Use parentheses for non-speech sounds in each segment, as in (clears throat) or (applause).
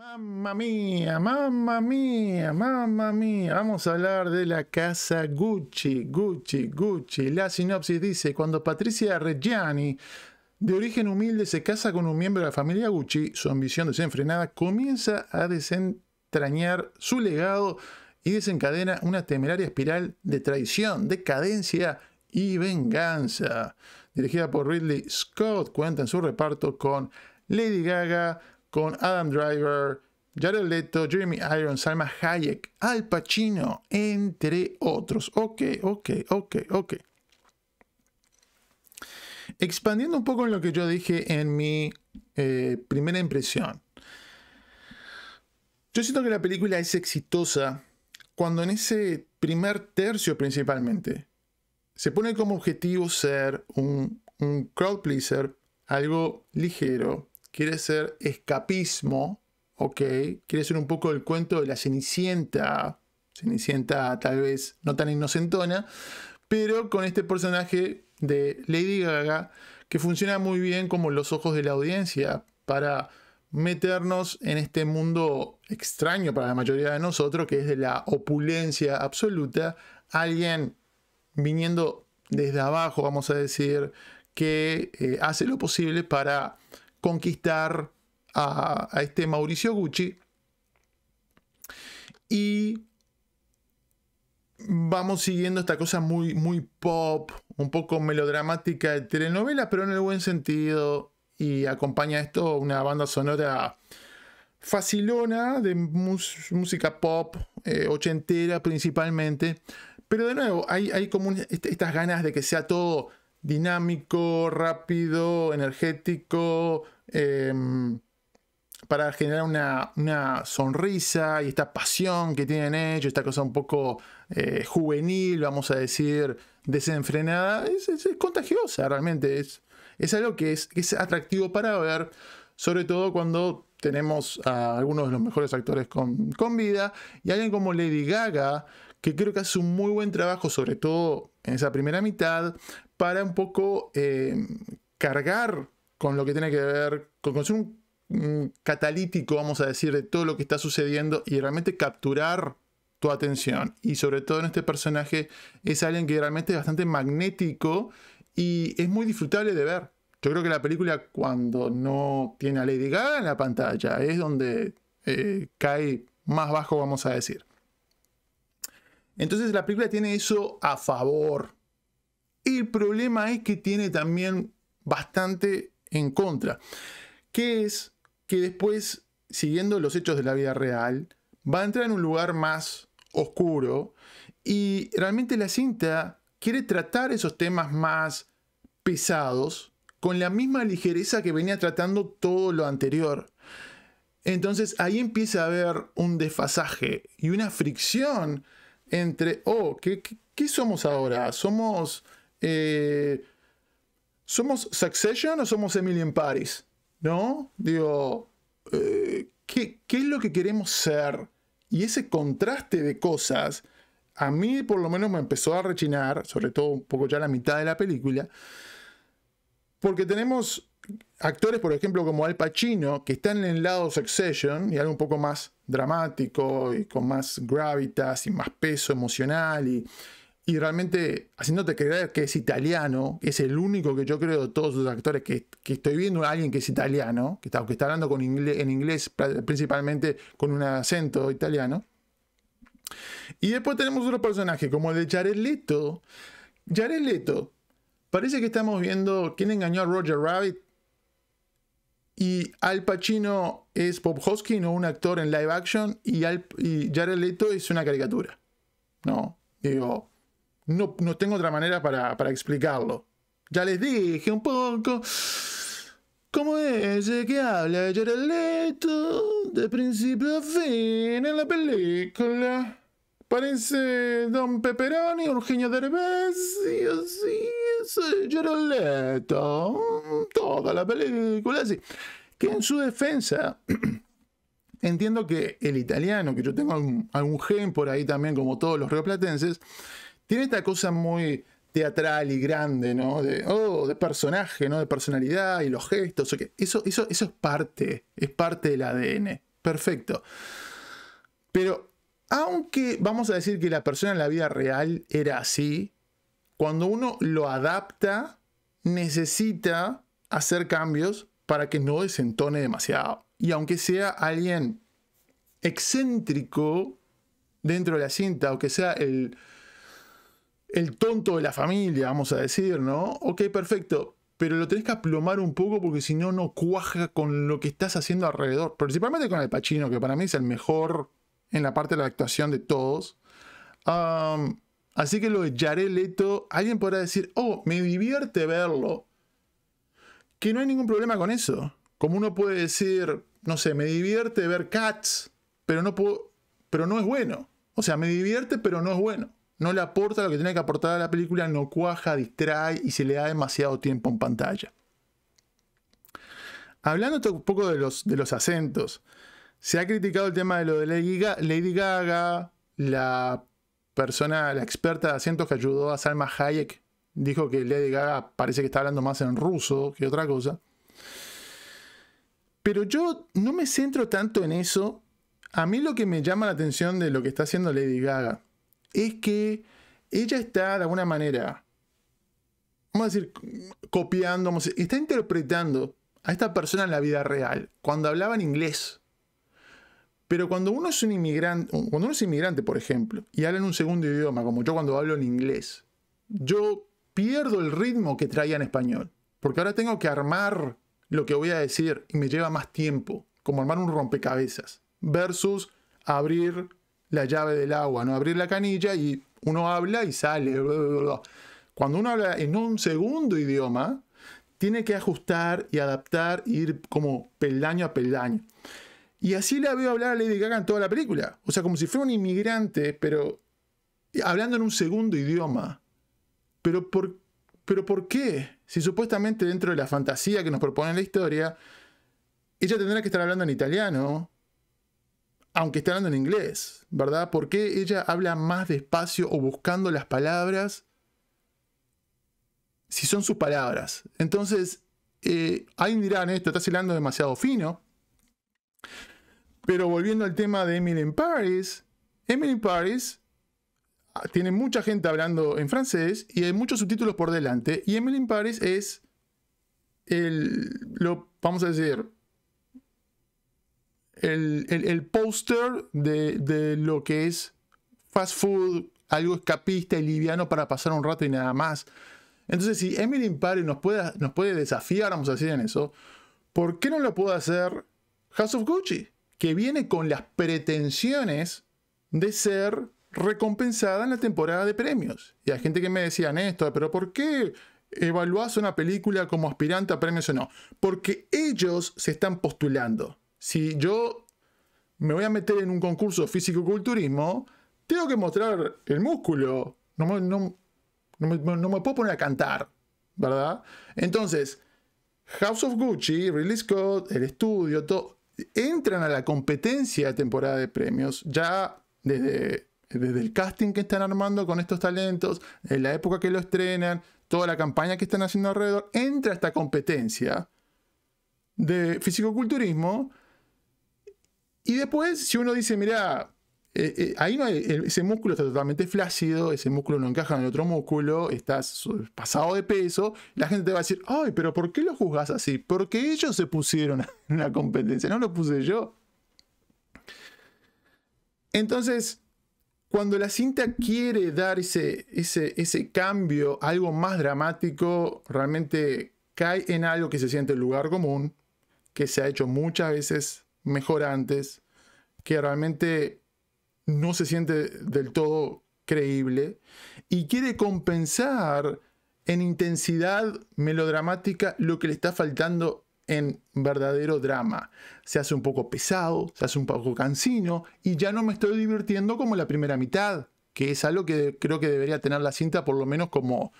Mamma mía, mamma mía, mamma mía. Vamos a hablar de la casa Gucci, Gucci, Gucci. La sinopsis dice, cuando Patricia Reggiani, de origen humilde, se casa con un miembro de la familia Gucci, su ambición desenfrenada comienza a desentrañar su legado y desencadena una temeraria espiral de traición, decadencia y venganza. Dirigida por Ridley Scott, cuenta en su reparto con Lady Gaga, con Adam Driver, Jared Leto, Jeremy Irons, Salma Hayek, Al Pacino, entre otros. Ok, ok, ok, ok. Expandiendo un poco en lo que yo dije en mi eh, primera impresión. Yo siento que la película es exitosa cuando en ese primer tercio principalmente se pone como objetivo ser un, un crowd pleaser, algo ligero, quiere ser escapismo, ok, quiere ser un poco el cuento de la Cenicienta, Cenicienta tal vez no tan inocentona. pero con este personaje de Lady Gaga que funciona muy bien como los ojos de la audiencia para meternos en este mundo extraño para la mayoría de nosotros, que es de la opulencia absoluta, alguien viniendo desde abajo, vamos a decir, que eh, hace lo posible para conquistar a, este Mauricio Gucci. Y vamos siguiendo esta cosa muy, muy pop, un poco melodramática de telenovela, pero en el buen sentido. Y acompaña esto una banda sonora facilona de música pop, eh, ochentera principalmente. Pero de nuevo, hay, hay como estas ganas de que sea todo dinámico, rápido, energético, em, para generar una, sonrisa y esta pasión que tienen ellos, esta cosa un poco eh, juvenil, vamos a decir, desenfrenada, es, contagiosa realmente, es, es algo que es, atractivo para ver, sobre todo cuando tenemos a algunos de los mejores actores con, con vida y alguien como Lady Gaga, que creo que hace un muy buen trabajo, sobre todo en esa primera mitad, para un poco eh, cargar con lo que tiene que ver con, un, catalítico, vamos a decir, de todo lo que está sucediendo y realmente capturar tu atención. Y sobre todo en este personaje es alguien que realmente es bastante magnético y es muy disfrutable de ver. Yo creo que la película cuando no tiene a Lady Gaga en la pantalla es donde eh, cae más bajo, vamos a decir. Entonces la película tiene eso a favor. El problema es que tiene también bastante en contra, que es que después, siguiendo los hechos de la vida real, va a entrar en un lugar más oscuro y realmente la cinta quiere tratar esos temas más pesados con la misma ligereza que venía tratando todo lo anterior. Entonces ahí empieza a haber un desfasaje y una fricción entre, oh, ¿qué, qué, somos ahora? ¿Somos, eh, ¿Somos Succession o somos Emily Paris? ¿No? Digo, eh, ¿qué, ¿qué es lo que queremos ser? Y ese contraste de cosas, a mí por lo menos me empezó a rechinar, sobre todo un poco ya la mitad de la película, porque tenemos actores, por ejemplo, como Al Pacino, que están en el lado Succession y algo un poco más dramático y con más gravitas y más peso emocional y, realmente haciéndote creer que es italiano, es el único que yo creo de todos los actores que, estoy viendo, alguien que es italiano, que está, que está hablando con en inglés principalmente con un acento italiano. Y después tenemos otro personaje como el de Jared Leto. Jared Leto, parece que estamos viendo quién engañó a Roger Rabbit y Al Pacino es Bob Hoskins, o un actor en live action, y, Al, Jared Leto es una caricatura. No, digo, no, tengo otra manera para, explicarlo. Ya les dije un poco. ¿Cómo es que habla Jared Leto de principio a fin en la película? Parece Don Pepperoni, Eugenio Derbez y así es Toda la película así. Que en su defensa, (clears throat) entiendo que el italiano, que yo tengo algún, gen por ahí también, como todos los rioplatenses, tiene esta cosa muy teatral y grande, ¿no? De, oh, de personaje, ¿no? De personalidad y los gestos. Eso, eso, eso es parte, es parte del ADN. Perfecto. Pero aunque vamos a decir que la persona en la vida real era así, cuando uno lo adapta, necesita hacer cambios para que no desentone demasiado. Y aunque sea alguien excéntrico dentro de la cinta, o que sea el, el tonto de la familia, vamos a decir, ¿no? Ok, perfecto. Pero lo tenés que aplomar un poco porque si no, no cuaja con lo que estás haciendo alrededor. Principalmente con el pachino, que para mí es el mejor en la parte de la actuación de todos. así que lo de Jared Leto, alguien podrá decir, oh, me divierte verlo. Que no hay ningún problema con eso. Como uno puede decir, no sé, me divierte ver Cats, pero no, puedo, pero no es bueno. O sea, me divierte, pero no es bueno. No le aporta lo que tiene que aportar a la película, no cuaja, distrae y se le da demasiado tiempo en pantalla. Hablando un poco de los, de los acentos, se ha criticado el tema de lo de Lady Gaga, la persona, la experta de asientos que ayudó a Salma Hayek, dijo que Lady Gaga parece que está hablando más en ruso que otra cosa. Pero yo no me centro tanto en eso. A mí lo que me llama la atención de lo que está haciendo Lady Gaga es que ella está de alguna manera, vamos a decir, copiando, está interpretando a esta persona en la vida real. Cuando hablaba en inglés, pero cuando uno es un inmigrante, cuando uno es inmigrante, por ejemplo, y habla en un segundo idioma, como yo cuando hablo en inglés, yo pierdo el ritmo que traía en español. Porque ahora tengo que armar lo que voy a decir y me lleva más tiempo, como armar un rompecabezas, versus abrir la llave del agua, no abrir la canilla y uno habla y sale. Cuando uno habla en un segundo idioma, tiene que ajustar y adaptar, ir como peldaño a peldaño. Y así la veo hablar a Lady Gaga en toda la película. O sea, como si fuera un inmigrante, pero hablando en un segundo idioma. Pero ¿por, pero ¿por qué? Si supuestamente dentro de la fantasía que nos propone la historia, ella tendrá que estar hablando en italiano, aunque esté hablando en inglés, ¿verdad? ¿Por qué ella habla más despacio o buscando las palabras? Si son sus palabras. Entonces, eh, ahí dirán, esto estás hablando demasiado fino. Pero volviendo al tema de Emily in Paris, Emily in Paris ah, tiene mucha gente hablando en francés y hay muchos subtítulos por delante. Y Emily in Paris es el, vamos a decir, el, el, póster de, lo que es fast food, algo escapista y liviano para pasar un rato y nada más. Entonces, si Emily in Paris nos puede, nos puede desafiar, vamos a decir, en eso, ¿por qué no lo puede hacer House of Gucci? que viene con las pretensiones de ser recompensada en la temporada de premios. Y hay gente que me decía, esto pero ¿por qué evaluás una película como aspirante a premios o no? Porque ellos se están postulando. Si yo me voy a meter en un concurso físico-culturismo, tengo que mostrar el músculo. No me, puedo poner a cantar, ¿verdad? Entonces, House of Gucci, Ridley Scott, el estudio, todo, entran a la competencia de temporada de premios ya desde, desde el casting que están armando con estos talentos, en la época que lo estrenan, toda la campaña que están haciendo alrededor, entra a esta competencia de físico-culturismo Y después, si uno dice, mira, eh, eh, ahí ese músculo está totalmente flácido, ese músculo no encaja en el otro músculo, estás pasado de peso, la gente te va a decir, ay, pero ¿por qué lo juzgas así? Porque ellos se pusieron (laughs) en la competencia, no lo puse yo. Entonces, cuando la cinta quiere dar ese, ese, cambio, algo más dramático, realmente cae en algo que se siente el lugar común, que se ha hecho muchas veces mejor antes, que realmente no se siente del todo creíble y quiere compensar en intensidad melodramática lo que le está faltando en verdadero drama. Se hace un poco pesado, se hace un poco cansino y ya no me estoy divirtiendo como la primera mitad, que es algo que creo que debería tener la cinta por lo menos como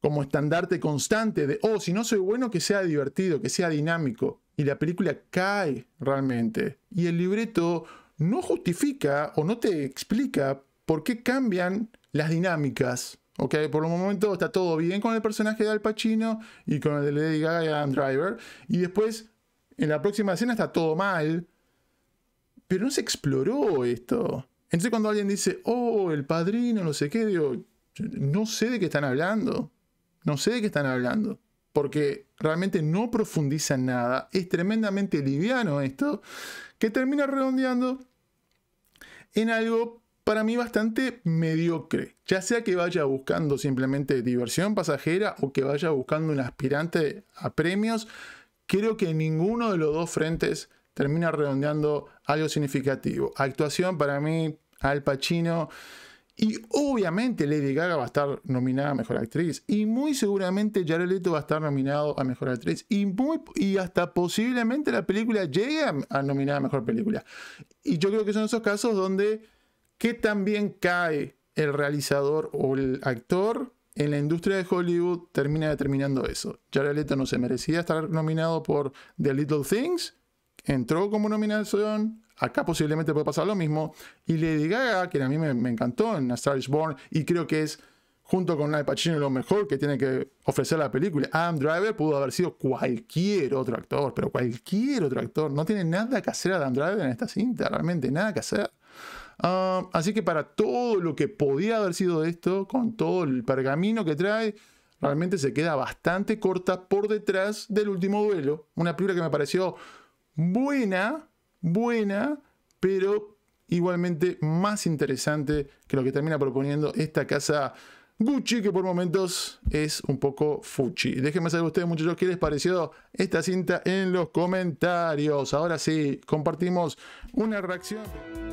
como estandarte constante de, oh, si no soy bueno, que sea divertido, que sea dinámico. Y la película cae realmente. Y el libreto no justifica o no te explica por qué cambian las dinámicas. ¿ok? Por un momento está todo bien con el personaje de Al Pacino y con el de Lady Gaga y Adam Driver. Y después, en la próxima escena está todo mal. Pero no se exploró esto. Entonces cuando alguien dice, oh, el padrino, no sé qué, digo, no sé de qué están hablando. No sé de qué están hablando porque realmente no profundiza en nada, es tremendamente liviano esto, que termina redondeando en algo para mí bastante mediocre, ya sea que vaya buscando simplemente diversión pasajera o que vaya buscando un aspirante a premios, creo que ninguno de los dos frentes termina redondeando algo significativo. Actuación para mí, Al Pacino y obviamente Lady Gaga va a estar nominada a Mejor Actriz. Y muy seguramente Jared Leto va a estar nominado a Mejor Actriz. Y, hasta posiblemente la película llegue a, nominar nominada a Mejor Película. Y yo creo que son esos casos donde qué también cae el realizador o el actor en la industria de Hollywood termina determinando eso. Jared Leto no se merecía estar nominado por The Little Things entró como nominación. Acá posiblemente puede pasar lo mismo. Y le diga que a mí me, encantó en A Star is Born, y creo que es, junto con Al Pacino, lo mejor que tiene que ofrecer la película. Adam Driver pudo haber sido cualquier otro actor, pero cualquier otro actor. No tiene nada que hacer Adam Driver en esta cinta, realmente nada que hacer. Ah, así que para todo lo que podía haber sido esto, con todo el pergamino que trae, realmente se queda bastante corta por detrás del último duelo. Una película que me pareció buena, buena, pero igualmente más interesante que lo que termina proponiendo esta casa Gucci, que por momentos es un poco fuchi. Déjenme saber ustedes, muchachos, qué les pareció esta cinta en los comentarios. Ahora sí, compartimos una reacción.